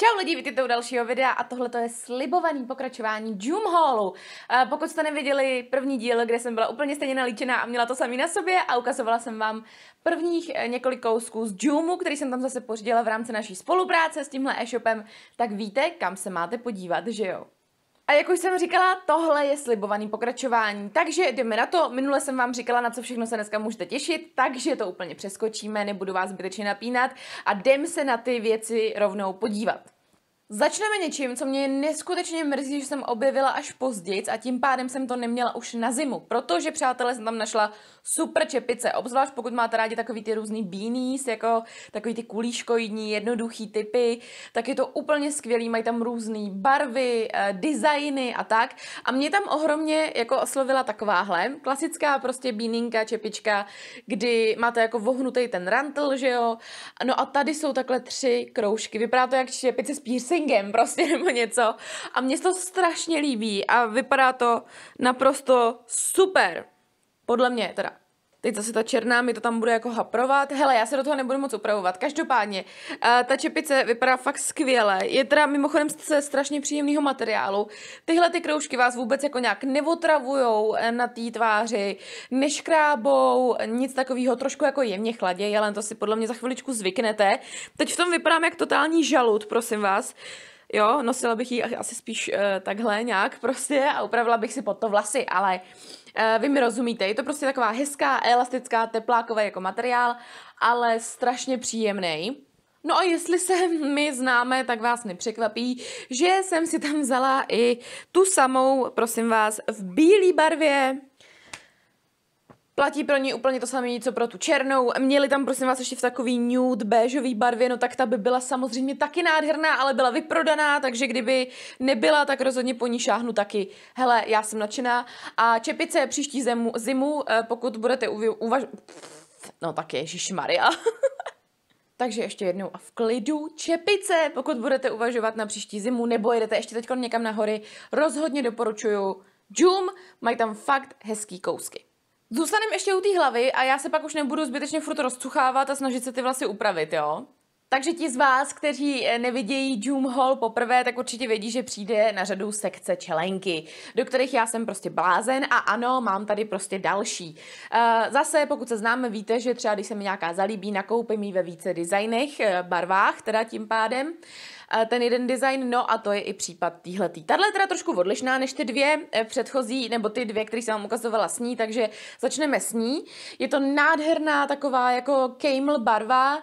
Čau lidi, vítejte u dalšího videa a tohle je slibovaný pokračování Joom Hallu. Eh, pokud jste neviděli první díl, kde jsem byla úplně stejně nalíčená a měla to samý na sobě a ukazovala jsem vám prvních eh, několik kousků z Joomu, který jsem tam zase pořídila v rámci naší spolupráce s tímhle e-shopem, tak víte, kam se máte podívat, že jo? A jak už jsem říkala, tohle je slibovaný pokračování. Takže jdeme na to. Minule jsem vám říkala, na co všechno se dneska můžete těšit, takže to úplně přeskočíme, nebudu vás zbytečně napínat a jdem se na ty věci rovnou podívat. Začneme něčím, co mě neskutečně mrzí, že jsem objevila až později a tím pádem jsem to neměla už na zimu, protože přátelé jsem tam našla super čepice, obzvlášť pokud máte rádi takový ty různý beanies, jako takový ty kulíškoidní, jednoduchý typy, tak je to úplně skvělý, mají tam různé barvy, eh, designy a tak. A mě tam ohromně jako oslovila takováhle, klasická prostě bíninka, čepička, kdy máte jako vohnutý ten rantl, že jo, no a tady jsou takhle tři kroužky, vypadá to jak čepice z shoppingem prostě nebo něco. A mně se to strašně líbí a vypadá to naprosto super. Podle mě teda. Teď zase ta černá mi to tam bude jako haprovat. Hele, já se do toho nebudu moc upravovat. Každopádně, uh, ta čepice vypadá fakt skvěle. Je teda mimochodem ze strašně příjemného materiálu. Tyhle ty kroužky vás vůbec jako nějak nevotravujou eh, na té tváři, neškrábou, nic takového, trošku jako jemně chladěj, ale to si podle mě za chviličku zvyknete. Teď v tom vypadám jak totální žalud, prosím vás. Jo, nosila bych ji asi spíš uh, takhle nějak prostě a upravila bych si pod to vlasy, ale uh, Eh, vy mi rozumíte, je to prostě taková hezká, elastická, tepláková jako materiál, ale strašně příjemný. No a jestli se my známe, tak vás nepřekvapí, že jsem si tam vzala i tu samou, prosím vás, v bílé barvě. Platí pro ní úplně to samé, co pro tu černou. Měli tam, prosím vás, ještě v takový nude, béžový barvě, no tak ta by byla samozřejmě taky nádherná, ale byla vyprodaná, takže kdyby nebyla, tak rozhodně po ní šáhnu taky. Hele, já jsem nadšená. A čepice příští zimu, zimu eh, pokud budete uvažovat, uvaž... No tak Ježíš Maria. Takže ještě jednou a v klidu čepice, pokud budete uvažovat na příští zimu nebo jedete ještě teď někam na hory, rozhodně doporučuju Joom, mají tam fakt hezký kousky. Zůstaneme ještě u té hlavy a já se pak už nebudu zbytečně furt rozcuchávat a snažit se ty vlasy upravit, jo? Takže ti z vás, kteří eh, nevidějí Joom Hall poprvé, tak určitě vědí, že přijde na řadu sekce čelenky, do kterých já jsem prostě blázen a ano, mám tady prostě další. Eh, zase, pokud se známe, víte, že třeba když se mi nějaká zalíbí, nakoupím ji ve více designech, eh, barvách, teda tím pádem ten jeden design, no a to je i případ týhletý. Tahle teda trošku odlišná než ty dvě eh, předchozí, nebo ty dvě, které jsem vám ukazovala s ní, takže začneme s ní. Je to nádherná taková jako camel barva,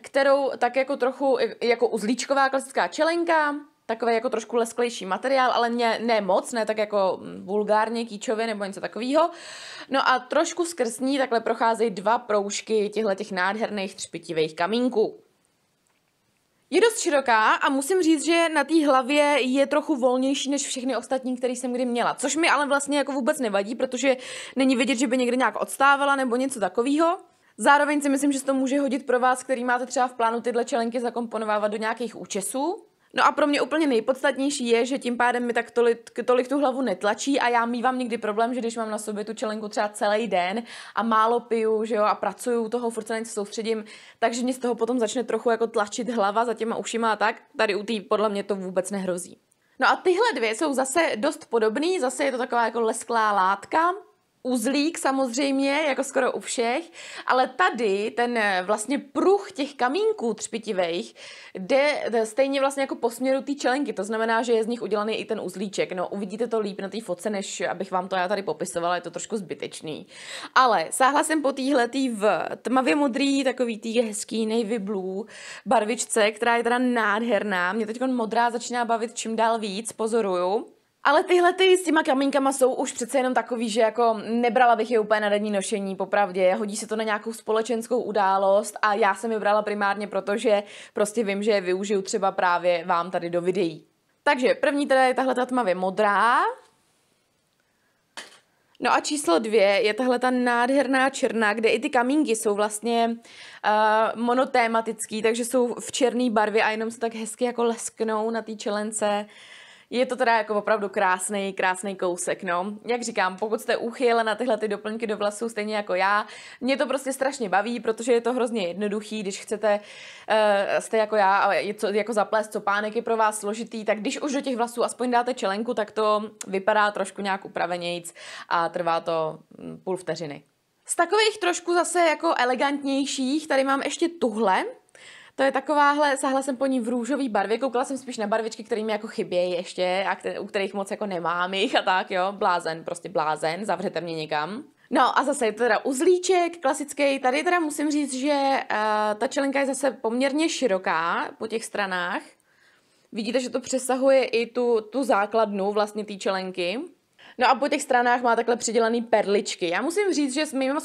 kterou tak jako trochu eh, jako uzlíčková klasická čelenka, takový jako trošku lesklejší materiál, ale ne, ne moc, ne tak jako mm, vulgárně kýčově nebo něco takového. No a trošku skrz ní takhle procházejí dva proužky těchto těch nádherných třpitivých kamínků. Je dost široká a musím říct, že na té hlavě je trochu volnější než všechny ostatní, které jsem kdy měla. Což mi ale vlastně jako vůbec nevadí, protože není vidět, že by někde nějak odstávala nebo něco takového. Zároveň si myslím, že se to může hodit pro vás, který máte třeba v plánu tyhle čelenky zakomponovávat do nějakých účesů. No a pro mě úplně nejpodstatnější je, že tím pádem mi tak tolik, tolik tu hlavu netlačí a já mývám někdy problém, že když mám na sobě tu čelenku třeba celý den a málo piju, že jo, a pracuju, toho furt se na něco soustředím, takže mě z toho potom začne trochu jako tlačit hlava za těma ušima a tak. Tady u té podle mě to vůbec nehrozí. No a tyhle dvě jsou zase dost podobný, zase je to taková jako lesklá látka, uzlík samozřejmě, jako skoro u všech, ale tady ten eh, vlastně pruh těch kamínků třpitivých jde eh, stejně vlastně jako po směru té čelenky, to znamená, že je z nich udělaný i ten uzlíček. No, uvidíte to líp na té fotce, než abych vám to já tady popisovala, je to trošku zbytečný. Ale sáhla jsem po téhletý v tmavě modrý, takový tý hezký navy blue barvičce, která je teda nádherná. Mě teď modrá začíná bavit čím dál víc, pozoruju. Ale tyhle ty s těma kamínkama jsou už přece jenom takový, že jako nebrala bych je úplně na denní nošení, popravdě. Hodí se to na nějakou společenskou událost a já jsem je brala primárně proto, že prostě vím, že je využiju třeba právě vám tady do videí. Takže první teda je tahle ta tmavě modrá. No a číslo dvě je tahle ta nádherná černá, kde i ty kamínky jsou vlastně uh, monotématický, takže jsou v černé barvě a jenom se tak hezky jako lesknou na té čelence. Uh, je to teda jako opravdu krásný, krásný kousek, no. Jak říkám, pokud jste uchyl na tyhle ty doplňky do vlasů stejně jako já, mě to prostě strašně baví, protože je to hrozně jednoduchý, když chcete, uh, jste jako já, ale je co, jako zaplést copánek je pro vás složitý, tak když už do těch vlasů aspoň dáte čelenku, tak to vypadá trošku nějak upravenějíc a trvá to hm, půl vteřiny. Z takových trošku zase jako elegantnějších, tady mám ještě tuhle, to je takováhle, sahla jsem po ní v růžové barvě, koukala jsem spíš na barvičky, které mi jako chybějí ještě a které, u kterých moc jako nemám jich a tak, jo. Blázen, prostě blázen, zavřete mě někam. No a zase je to teda uzlíček klasický. Tady teda musím říct, že uh, ta čelenka je zase poměrně široká po těch stranách. Vidíte, že to přesahuje i tu, tu základnu vlastně té čelenky. No a po těch stranách má takhle přidělaný perličky. Já musím říct, že s mýma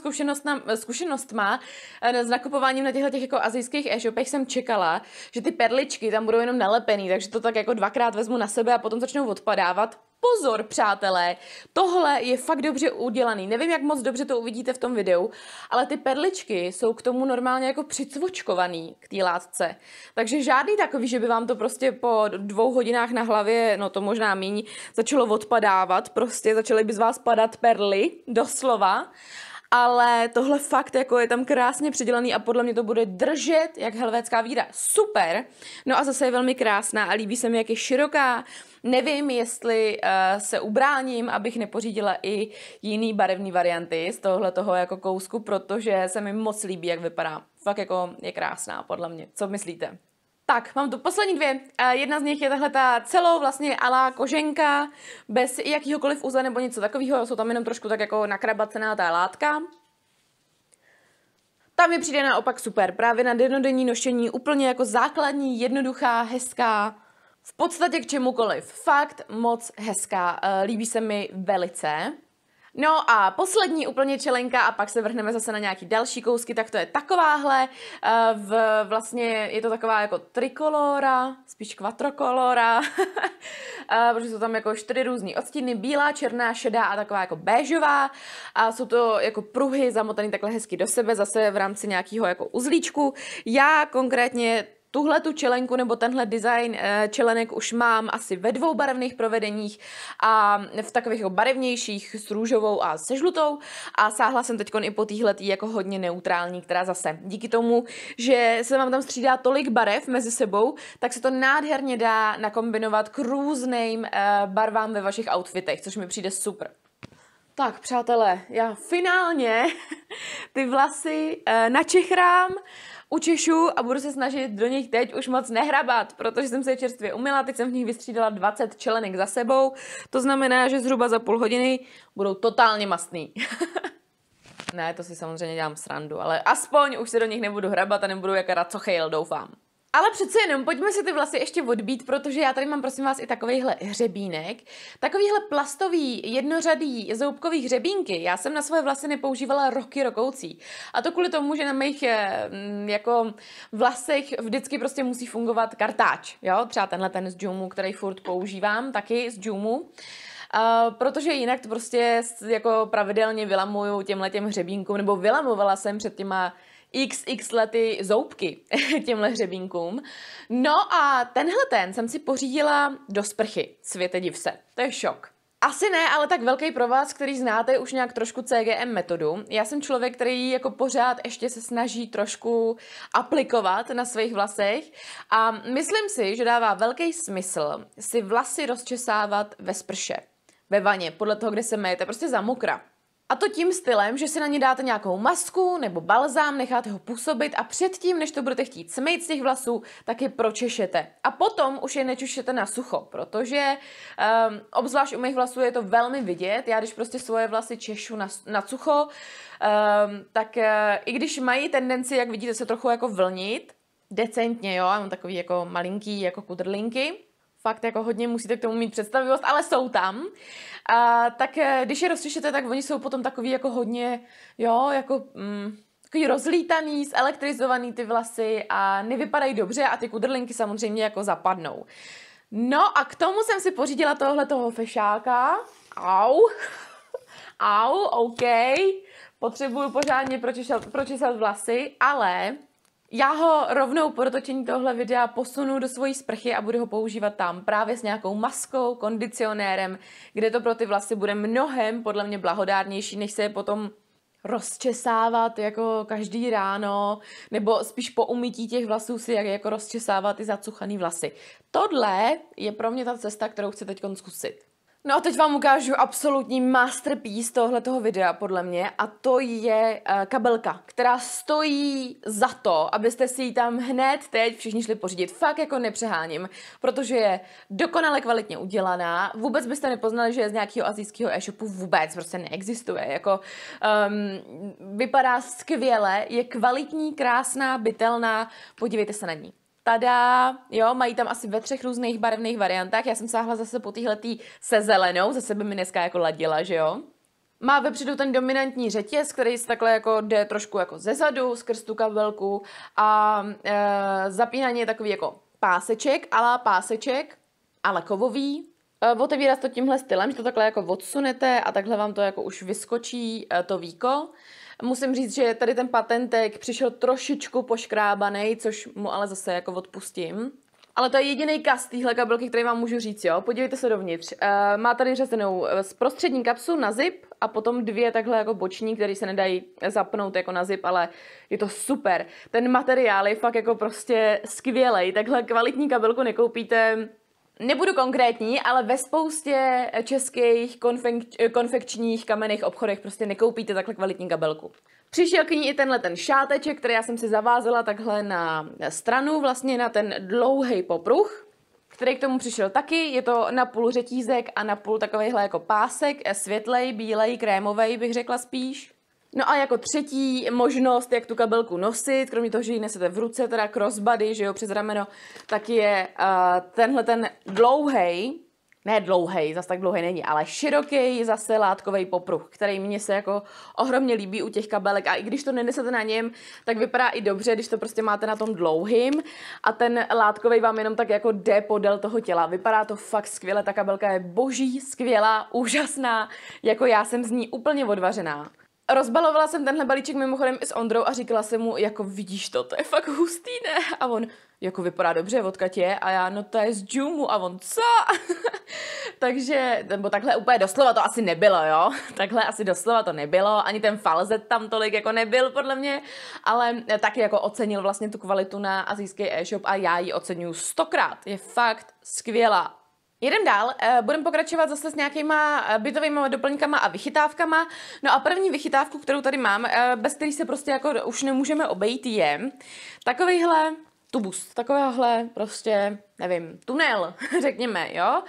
zkušenostma, eh, s nakupováním na těchto těch jako azijských e-shopech jsem čekala, že ty perličky tam budou jenom nalepený, takže to tak jako dvakrát vezmu na sebe a potom začnou odpadávat pozor, přátelé, tohle je fakt dobře udělaný. Nevím, jak moc dobře to uvidíte v tom videu, ale ty perličky jsou k tomu normálně jako přicvočkovaný k té látce. Takže žádný takový, že by vám to prostě po dvou hodinách na hlavě, no to možná míň, začalo odpadávat, prostě začaly by z vás padat perly, doslova ale tohle fakt jako je tam krásně přidělený a podle mě to bude držet jak helvécká víra. Super! No a zase je velmi krásná a líbí se mi, jak je široká. Nevím, jestli uh, se ubráním, abych nepořídila i jiný barevný varianty z tohle toho jako kousku, protože se mi moc líbí, jak vypadá. Fakt jako je krásná, podle mě. Co myslíte? Tak, mám tu poslední dvě. Eh, jedna z nich je tahle ta celou vlastně alá koženka, bez jakýhokoliv uza nebo něco takového. Jsou tam jenom trošku tak jako nakrabacená ta látka. Tam mi přijde naopak super, právě na denodenní nošení, úplně jako základní, jednoduchá, hezká, v podstatě k čemukoliv. Fakt moc hezká, eh, líbí se mi velice. No a poslední úplně čelenka a pak se vrhneme zase na nějaký další kousky, tak to je takováhle. Eh, v, vlastně je to taková jako trikolora, spíš kvatrokolora, eh, protože jsou tam jako čtyři různé odstíny bílá, černá, šedá a taková jako béžová. A jsou to jako pruhy zamotané takhle hezky do sebe, zase v rámci nějakého jako uzlíčku. Já konkrétně Tuhle tu čelenku nebo tenhle design eh, čelenek už mám asi ve dvou barevných provedeních a v takových barevnějších s růžovou a se žlutou a sáhla jsem teď i po téhle jako hodně neutrální, která zase díky tomu, že se vám tam střídá tolik barev mezi sebou, tak se to nádherně dá nakombinovat k různým eh, barvám ve vašich outfitech, což mi přijde super. Tak, přátelé, já finálně ty vlasy eh, načechrám, učešu a budu se snažit do nich teď už moc nehrabat, protože jsem se je čerstvě umila, teď jsem v nich vystřídala 20 členek za sebou, to znamená, že zhruba za půl hodiny budou totálně mastný. ne, to si samozřejmě dělám srandu, ale aspoň už se do nich nebudu hrabat a nebudu jaká racochyl, doufám. Ale přece jenom, pojďme si ty vlasy ještě odbít, protože já tady mám, prosím vás, i takovýhle hřebínek. Takovýhle plastový, jednořadý, zoubkový hřebínky. Já jsem na svoje vlasy nepoužívala roky rokoucí. A to kvůli tomu, že na mých eh, mm, jako vlasech vždycky prostě musí fungovat kartáč. Jo? Třeba tenhle ten z Jumu, který furt používám, taky z Jumu. Uh, eh, protože jinak to prostě jako pravidelně vylamuju těmhle těm hřebínkům, nebo vylamovala jsem před těma xx lety zoubky těmhle hřebínkům. No a tenhle ten jsem si pořídila do sprchy, světe div se. To je šok. Asi ne, ale tak velký pro vás, který znáte už nějak trošku CGM metodu. Já jsem člověk, který jako pořád ještě se snaží trošku aplikovat na svých vlasech a myslím si, že dává velký smysl si vlasy rozčesávat ve sprše, ve vaně, podle toho, kde se mejete, prostě za mokra. A to tím stylem, že si na ně dáte nějakou masku nebo balzám, necháte ho působit a předtím, než to budete chtít smejt z těch vlasů, tak je pročešete. A potom už je nečušete na sucho, protože um, obzvlášť u mých vlasů je to velmi vidět. Já když prostě svoje vlasy češu na, na sucho, um, tak uh, i když mají tendenci, jak vidíte, se trochu jako vlnit, decentně, jo, mám takový jako malinký, jako kudrlinky, fakt jako hodně musíte k tomu mít představivost, ale jsou tam. A, tak eh, když je rozslyšete, tak oni jsou potom takový jako hodně, jo, jako... Mm, takový rozlítaný, zelektrizovaný ty vlasy a nevypadají dobře a ty kudrlinky samozřejmě jako zapadnou. No a k tomu jsem si pořídila tohle toho fešáka. Au. Au, OK. Potřebuju pořádně pročesat, pročesat vlasy, ale já ho rovnou po dotočení tohle videa posunu do svojí sprchy a budu ho používat tam právě s nějakou maskou, kondicionérem, kde to pro ty vlasy bude mnohem podle mě blahodárnější, než se je potom rozčesávat jako každý ráno, nebo spíš po umytí těch vlasů si jak, jako rozčesávat ty zacuchaný vlasy. Tohle je pro mě ta cesta, kterou chci teď zkusit. No a teď vám ukážu absolutní masterpiece toho videa, podle mě, a to je uh, kabelka, která stojí za to, abyste si ji tam hned teď všichni šli pořídit. Fakt jako nepřeháním, protože je dokonale kvalitně udělaná. Vůbec byste nepoznali, že je z nějakého azijského e-shopu, vůbec prostě neexistuje. Jako, um, vypadá skvěle, je kvalitní, krásná, bytelná, podívejte se na ní. Tada, jo, mají tam asi ve třech různých barevných variantách. Já jsem sáhla zase po téhletý se zelenou, zase by mi dneska jako ladila, že jo. Má vepředu ten dominantní řetěz, který se takhle jako jde trošku jako zezadu, skrz tu kabelku a e, zapínání je takový jako páseček, ala páseček, ale kovový. E, otevírat to tímhle stylem, že to takhle jako odsunete a takhle vám to jako už vyskočí e, to víko. Musím říct, že tady ten patentek přišel trošičku poškrábaný, což mu ale zase jako odpustím. Ale to je jediný kas téhle kabelky, který vám můžu říct, jo. Podívejte se dovnitř. Eh, má tady řezenou eh, prostřední kapsu na zip a potom dvě takhle jako boční, které se nedají zapnout jako na zip, ale je to super. Ten materiál je fakt jako prostě skvělej. Takhle kvalitní kabelku nekoupíte Nebudu konkrétní, ale ve spoustě českých konfek- konfekčních kamenných obchodech prostě nekoupíte takhle kvalitní kabelku. Přišel k ní i tenhle ten šáteček, který já jsem si zavázela takhle na stranu, vlastně na ten dlouhý popruh, který k tomu přišel taky. Je to na půl řetízek a na půl takovýhle jako pásek, e, světlej, bílej, krémovej bych řekla spíš. No a jako třetí možnost, jak tu kabelku nosit, kromě toho, že ji nesete v ruce, teda crossbody, že jo, přes rameno, tak je uh, tenhle ten dlouhej, ne dlouhý, zas tak dlouhý není, ale široký zase látkový popruh, který mně se jako ohromně líbí u těch kabelek a i když to nenesete na něm, tak vypadá i dobře, když to prostě máte na tom dlouhým a ten látkový vám jenom tak jako jde podél toho těla. Vypadá to fakt skvěle, ta kabelka je boží, skvělá, úžasná, jako já jsem z ní úplně odvařená. Rozbalovala jsem tenhle balíček mimochodem i s Ondrou a říkala jsem mu, jako vidíš to, to je fakt hustý, ne? A on, jako vypadá dobře, odkud je? A já, no to je z Jumu. A on, co? Takže, nebo takhle úplně doslova to asi nebylo, jo? takhle asi doslova to nebylo, ani ten falzet tam tolik jako nebyl, podle mě, ale eh, taky jako ocenil vlastně tu kvalitu na azijský e-shop a já ji oceňuju stokrát. Je fakt skvělá Jedem dál, eh, budeme pokračovat zase s nějakýma eh, bytovými doplňkama a vychytávkama. No a první vychytávku, kterou tady mám, eh, bez který se prostě jako už nemůžeme obejít, je takovýhle tubus takovéhohle prostě, nevím, tunel, řekněme, jo?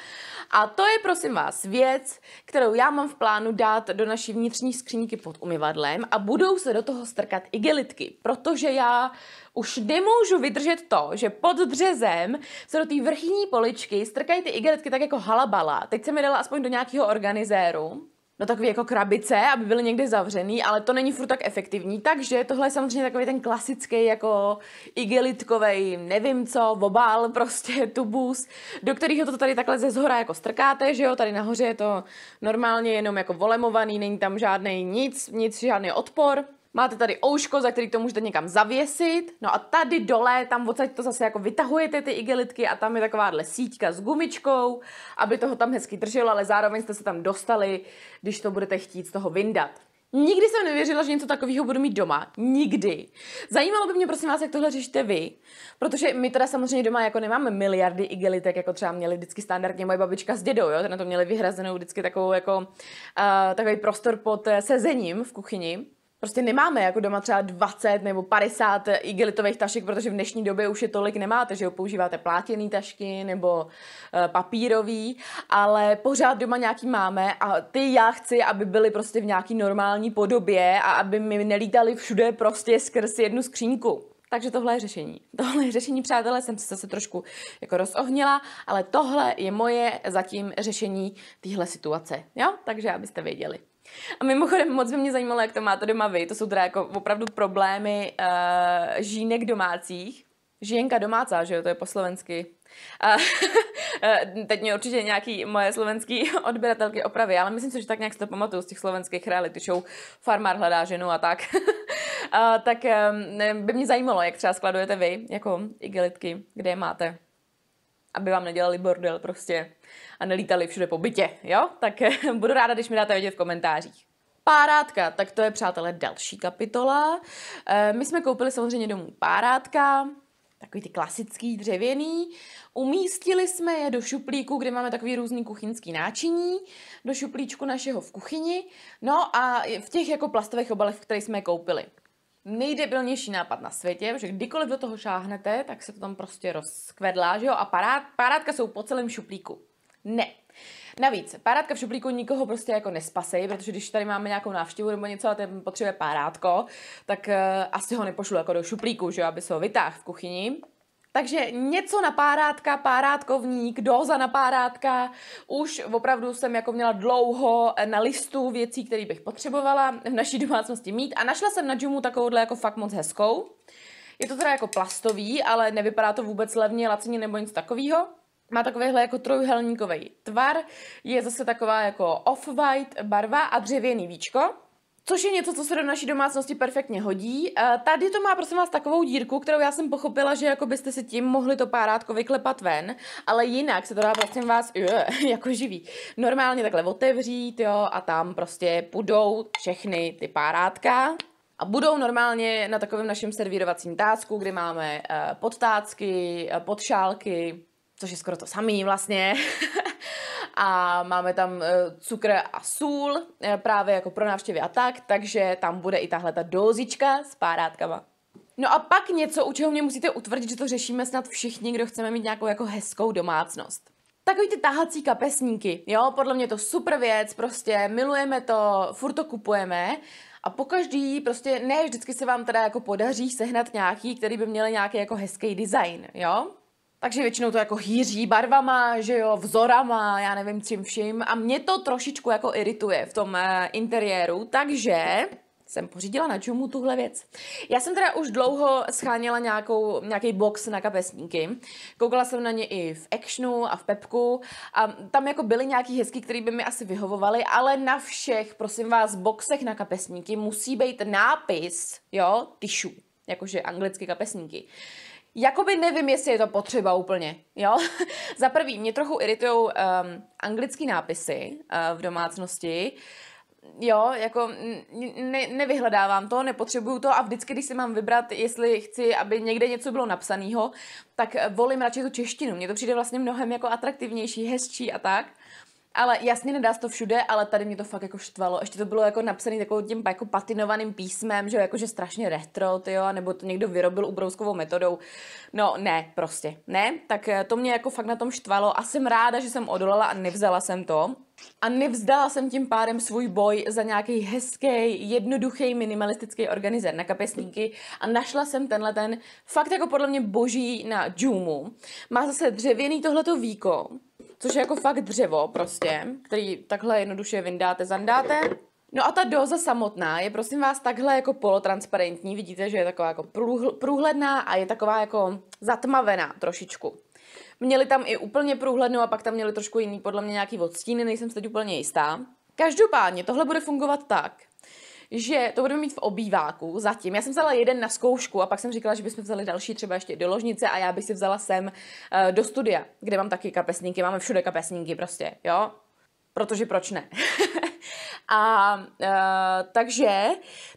A to je, prosím vás, věc, kterou já mám v plánu dát do naší vnitřní skříňky pod umyvadlem a budou se do toho strkat igelitky, protože já už nemůžu vydržet to, že pod dřezem se do té vrchní poličky strkají ty igelitky tak jako halabala. Teď jsem je dala aspoň do nějakého organizéru, no takový jako krabice, aby byly někde zavřený, ale to není furt tak efektivní, takže tohle je samozřejmě takový ten klasický jako igelitkovej, nevím co, obal, prostě tubus, do kterých to tady takhle ze zhora jako strkáte, že jo, tady nahoře je to normálně jenom jako volemovaný, není tam žádný nic, nic, žádný odpor, Máte tady ouško, za který to můžete někam zavěsit. No a tady dole, tam odsaď to zase jako vytahujete ty igelitky a tam je takováhle síťka s gumičkou, aby toho tam hezky drželo, ale zároveň jste se tam dostali, když to budete chtít z toho vyndat. Nikdy jsem nevěřila, že něco takového budu mít doma. Nikdy. Zajímalo by mě, prosím vás, jak tohle řešíte vy. Protože my teda samozřejmě doma jako nemáme miliardy igelitek, jako třeba měli vždycky standardně moje babička s dědou, jo? na to měli vyhrazenou vždycky takovou jako, uh, takový prostor pod eh, sezením v kuchyni prostě nemáme jako doma třeba 20 nebo 50 igelitových tašek, protože v dnešní době už je tolik nemáte, že jo, používáte plátěné tašky nebo eh, papírový, ale pořád doma nějaký máme a ty já chci, aby byly prostě v nějaký normální podobě a aby mi nelítali všude prostě skrz jednu skřínku. Takže tohle je řešení. Tohle je řešení, přátelé, jsem se zase trošku jako rozohnila, ale tohle je moje zatím řešení téhle situace. Jo? Takže abyste věděli. A mimochodem moc by mě zajímalo, jak to máte doma vy. To jsou teda jako opravdu problémy uh, žínek domácích. Žijenka domácá, že jo, to je po slovensky. Uh, teď mě určitě nějaký moje slovenský odběratelky opravy, ale myslím si, že tak nějak si to pamatuju z těch slovenských reality show Farmár hledá ženu a tak. uh, tak ehm, by mě zajímalo, jak třeba skladujete vy, jako igelitky, kde je máte aby vám nedělali bordel prostě a nelítali všude po bytě, jo? Tak budu ráda, když mi dáte vědět v komentářích. Párátka, tak to je, přátelé, další kapitola. E, my jsme koupili samozřejmě domů párátka, takový ty klasický dřevěný. Umístili jsme je do šuplíku, kde máme takový různý kuchyňský náčiní, do šuplíčku našeho v kuchyni, no a v těch jako plastových obalech, které jsme je koupili nejdebilnější nápad na světě, že kdykoliv do toho šáhnete, tak se to tam prostě rozkvedlá, že jo, a parát, párátka jsou po celém šuplíku. Ne. Navíc, párátka v šuplíku nikoho prostě jako nespasejí, protože když tady máme nějakou návštěvu nebo něco a ten potřebuje párátko, tak uh, asi ho nepošlu jako do šuplíku, že jo, aby se ho vytáhl v kuchyni, takže něco na párátka, párátkovník, doza na párátka. Už opravdu jsem jako měla dlouho na listu věcí, které bych potřebovala v naší domácnosti mít a našla jsem na Jumu takovouhle jako fakt moc hezkou. Je to teda jako plastový, ale nevypadá to vůbec levně, lacině nebo nic takového. Má takovýhle jako trojuhelníkový tvar, je zase taková jako off-white barva a dřevěný víčko. Což je něco, co se do naší domácnosti perfektně hodí. Eh, tady to má prosím vás takovou dírku, kterou já jsem pochopila, že jako byste si tím mohli to párátko vyklepat ven, ale jinak se to dá prosím vás je, eh, jako živý. Normálně takhle otevřít, jo, a tam prostě půjdou všechny ty párátka. A budou normálně na takovém našem servírovacím tácku, kde máme eh, podtácky, podšálky, což je skoro to samý vlastně. a máme tam e, cukr a sůl e, právě jako pro návštěvy a tak, takže tam bude i tahle ta dozička s párátkama. No a pak něco, u čeho mě musíte utvrdit, že to řešíme snad všichni, kdo chceme mít nějakou jako hezkou domácnost. Takový ty tahací kapesníky, jo, podle mě je to super věc, prostě milujeme to, furt to kupujeme a po každý, prostě ne vždycky se vám teda jako podaří sehnat nějaký, který by měl nějaký jako hezký design, jo. Takže většinou to jako hýří barvama, že jo, vzorama, já nevím čím vším. A mě to trošičku jako irituje v tom uh, interiéru, takže jsem pořídila na čemu tuhle věc. Já jsem teda už dlouho scháněla nějakou, nějaký box na kapesníky. Koukala jsem na ně i v Actionu a v Pepku a tam jako byly nějaký hezky, které by mi asi vyhovovaly, ale na všech, prosím vás, boxech na kapesníky musí být nápis, jo, tyšu, jakože anglicky kapesníky. Jakoby nevím, jestli je to potřeba úplně, jo. Za prvý, mě trochu iritují um, anglické nápisy uh, v domácnosti, jo, jako ne, nevyhledávám to, nepotřebuju to a vždycky, když si mám vybrat, jestli chci, aby někde něco bylo napsaného, tak volím radši tu češtinu. Mně to přijde vlastně mnohem jako atraktivnější, hezčí a tak. Ale jasně nedá se to všude, ale tady mě to fakt jako štvalo. Ještě to bylo jako napsané takovým tím jako patinovaným písmem, že jakože strašně retro, jo, nebo to někdo vyrobil ubrouskovou metodou. No ne, prostě, ne. Tak eh, to mě jako fakt na tom štvalo a jsem ráda, že jsem odolala a nevzala jsem to. A nevzdala jsem tím pádem svůj boj za nějaký hezký, jednoduchý, minimalistický organizer na kapesníky a našla jsem tenhle ten fakt jako podle mě boží na džumu. Má zase dřevěný tohleto víko, což je jako fakt dřevo prostě, který takhle jednoduše vyndáte, zandáte. No a ta doza samotná je prosím vás takhle jako polotransparentní, vidíte, že je taková jako průhledná a je taková jako zatmavená trošičku. Měli tam i úplně průhlednou a pak tam měli trošku jiný, podle mě nějaký odstíny, nejsem si teď úplně jistá. Každopádně tohle bude fungovat tak, že to budeme mít v obýváku zatím. Já jsem vzala jeden na zkoušku a pak jsem říkala, že bychom vzali další třeba ještě do ložnice a já bych si vzala sem eh, do studia, kde mám taky kapesníky, máme všude kapesníky prostě, jo? Protože proč ne? a uh, takže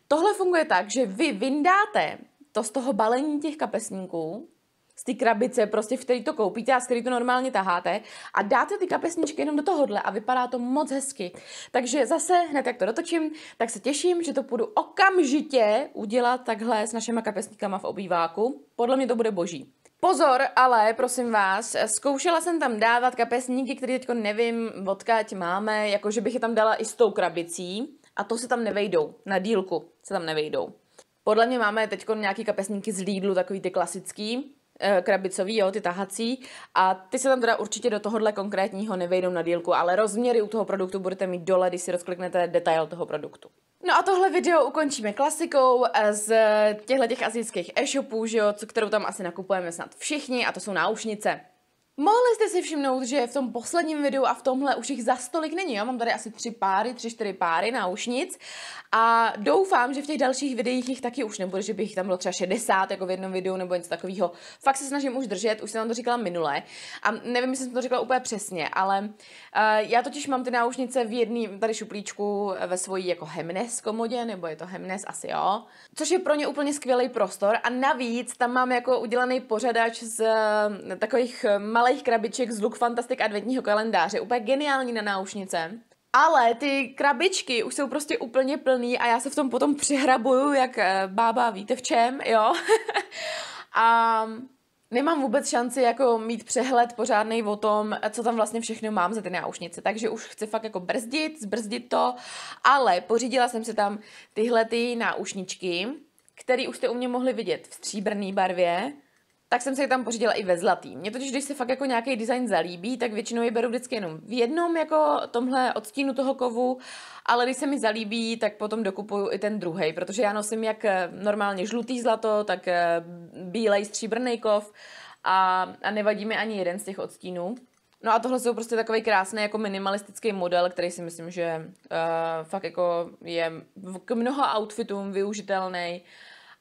tohle funguje tak, že vy vyndáte to z toho balení těch kapesníků, z té krabice, prostě v který to koupíte a z který to normálně taháte a dáte ty kapesničky jenom do tohohle a vypadá to moc hezky. Takže zase, hned jak to dotočím, tak se těším, že to půjdu okamžitě udělat takhle s našima kapesníkama v obýváku. Podle mě to bude boží. Pozor, ale prosím vás, zkoušela jsem tam dávat kapesníky, které teď nevím, odkud máme, jakože bych je tam dala i s tou krabicí a to se tam nevejdou, na dílku se tam nevejdou. Podle mě máme teď nějaký kapesníky z Lidlu, takový ty klasický, Eh, krabicový, jo, ty tahací. A ty se tam teda určitě do tohohle konkrétního nevejdou na dílku, ale rozměry u toho produktu budete mít dole, když si rozkliknete detail toho produktu. No a tohle video ukončíme klasikou eh, z těchto těch azijských e-shopů, že jo, kterou tam asi nakupujeme snad všichni a to jsou náušnice. Mohli jste si všimnout, že v tom posledním videu a v tomhle už jich za stolik není. Já mám tady asi tři páry, tři, čtyři páry na ušnic a doufám, že v těch dalších videích jich taky už nebude, že bych tam bylo třeba 60 jako v jednom videu nebo něco takového. Fakt se snažím už držet, už jsem vám to říkala minule a nevím, jestli jsem to říkala úplně přesně, ale uh, já totiž mám ty náušnice v jedné tady šuplíčku eh, ve svojí jako Hemnes komodě, nebo je to Hemnes asi jo, což je pro ně úplně skvělý prostor a navíc tam mám jako udělaný pořadač z uh, takových malých malých krabiček z Look Fantastic adventního kalendáře. Úplně geniální na náušnice. Ale ty krabičky už jsou prostě úplně plný a já se v tom potom přihrabuju, jak eh, bába víte v čem, jo. a nemám vůbec šanci jako mít přehled pořádný o tom, co tam vlastně všechno mám za ty náušnice, takže už chci fakt jako brzdit, zbrzdit to, ale pořídila jsem si tam tyhle ty náušničky, které už jste u mě mohli vidět v stříbrné barvě, tak jsem se je tam pořídila i ve zlatý. Mně totiž, když se fakt jako nějaký design zalíbí, tak většinou je beru vždycky jenom v jednom jako tomhle odstínu toho kovu, ale když se mi zalíbí, tak potom dokupuju i ten druhý, protože já nosím jak eh, normálně žlutý zlato, tak eh, bílej stříbrný kov a, a nevadí mi ani jeden z těch odstínů. No a tohle jsou prostě takový krásný jako minimalistický model, který si myslím, že uh, fakt jako je k mnoha outfitům využitelný.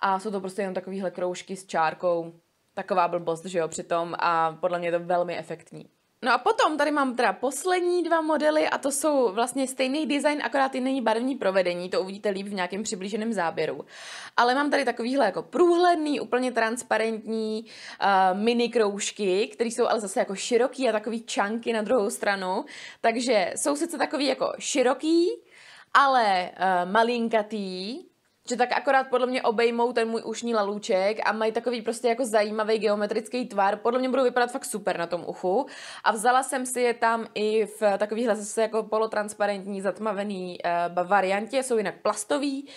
A jsou to prostě jenom takovéhle kroužky s čárkou, Taková blbost, že jo, přitom a podle mě je to velmi efektní. No a potom tady mám teda poslední dva modely a to jsou vlastně stejný design, akorát jiný barevní provedení, to uvidíte líp v nějakém přiblíženém záběru. Ale mám tady takovýhle jako průhledný, úplně transparentní uh, mini kroužky, které jsou ale zase jako široký a takový čanky na druhou stranu. Takže jsou sice takový jako široký, ale uh, malinkatý, že tak akorát podle mě obejmou ten můj ušní lalůček a mají takový prostě jako zajímavý geometrický tvar. Podle mě budou vypadat fakt super na tom uchu. A vzala jsem si je tam i v takovýchhle zase jako polotransparentní zatmavený uh, variantě, jsou jinak plastový.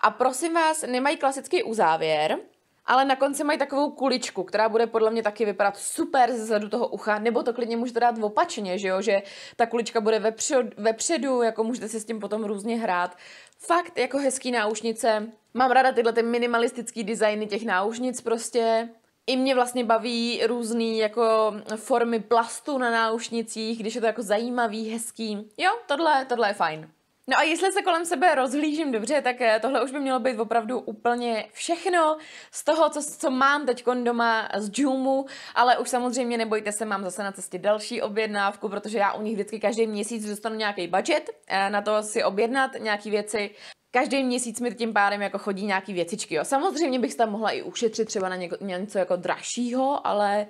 A prosím vás, nemají klasický uzávěr, ale na konci mají takovou kuličku, která bude podle mě taky vypadat super zezadu toho ucha, nebo to klidně můžete dát opačně, že jo, že ta kulička bude vepředu, vepředu, jako můžete si s tím potom různě hrát. Fakt jako hezký náušnice. Mám ráda tyhle ty minimalistický designy těch náušnic prostě. I mě vlastně baví různé jako formy plastu na náušnicích, když je to jako zajímavý, hezký. Jo, tohle, tohle je fajn. No a jestli se kolem sebe rozhlížím dobře, tak eh, tohle už by mělo být opravdu úplně všechno z toho, co, co mám teď doma z Jumu, ale už samozřejmě nebojte se, mám zase na cestě další objednávku, protože já u nich vždycky každý měsíc dostanu nějaký budget eh, na to si objednat nějaký věci každý měsíc mi tím pádem jako chodí nějaký věcičky. Jo. Samozřejmě bych tam mohla i ušetřit třeba na něco jako dražšího, ale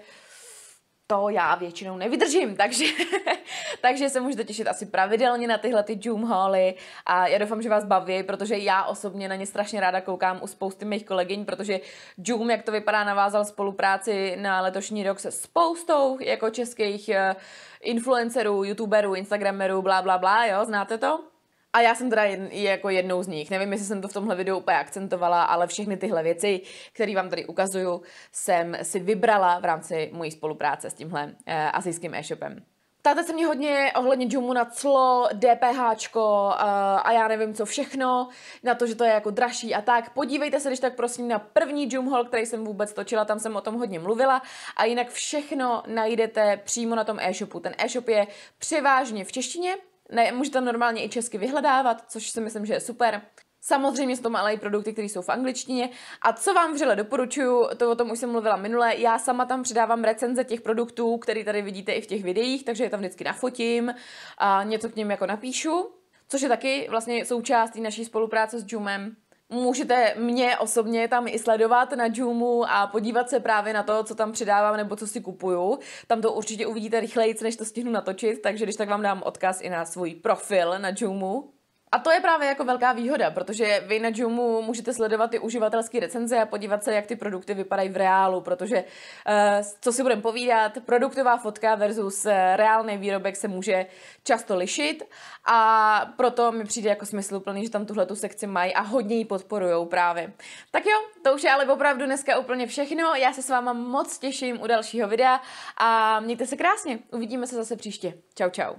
to já většinou nevydržím, takže, takže se můžete těšit asi pravidelně na tyhle ty Zoom haly a já doufám, že vás baví, protože já osobně na ně strašně ráda koukám u spousty mých kolegyň, protože Zoom, jak to vypadá, navázal spolupráci na letošní rok se spoustou jako českých eh, influencerů, youtuberů, instagramerů, bla, bla, bla, jo, znáte to? A já jsem teda jen, jako jednou z nich. Nevím, jestli jsem to v tomhle videu úplně akcentovala, ale všechny tyhle věci, které vám tady ukazuju, jsem si vybrala v rámci mojí spolupráce s tímhle uh, asijským e-shopem. Ptáte se mě hodně ohledně džumu na clo, DPH eh, uh, a já nevím co všechno, na to, že to je jako dražší a tak. Podívejte se, když tak prosím, na první džum haul, který jsem vůbec točila, tam jsem o tom hodně mluvila a jinak všechno najdete přímo na tom e-shopu. Ten e-shop je převážně v češtině, ne, můžete tam normálně i česky vyhledávat, což si myslím, že je super. Samozřejmě jsou to ale i produkty, které jsou v angličtině. A co vám vřele doporučuju, to o tom už jsem mluvila minule, já sama tam přidávám recenze těch produktů, které tady vidíte i v těch videích, takže je tam vždycky nafotím a něco k něm jako napíšu, což je taky vlastně součástí naší spolupráce s Jumem. Můžete mě osobně tam i sledovat na Jumu a podívat se právě na to, co tam přidávám nebo co si kupuju. Tam to určitě uvidíte rychleji, než to stihnu natočit, takže když tak vám dám odkaz i na svůj profil na Jumu. A to je právě jako velká výhoda, protože vy na Jumu můžete sledovat ty uživatelské recenze a podívat se, jak ty produkty vypadají v reálu, protože eh, co si budeme povídat, produktová fotka versus eh, reálný výrobek se může často lišit a proto mi přijde jako smysluplný, že tam tuhle tu sekci mají a hodně ji podporujou právě. Tak jo, to už je ale opravdu dneska úplně všechno. Já se s váma moc těším u dalšího videa a mějte se krásně. Uvidíme se zase příště. Čau, čau.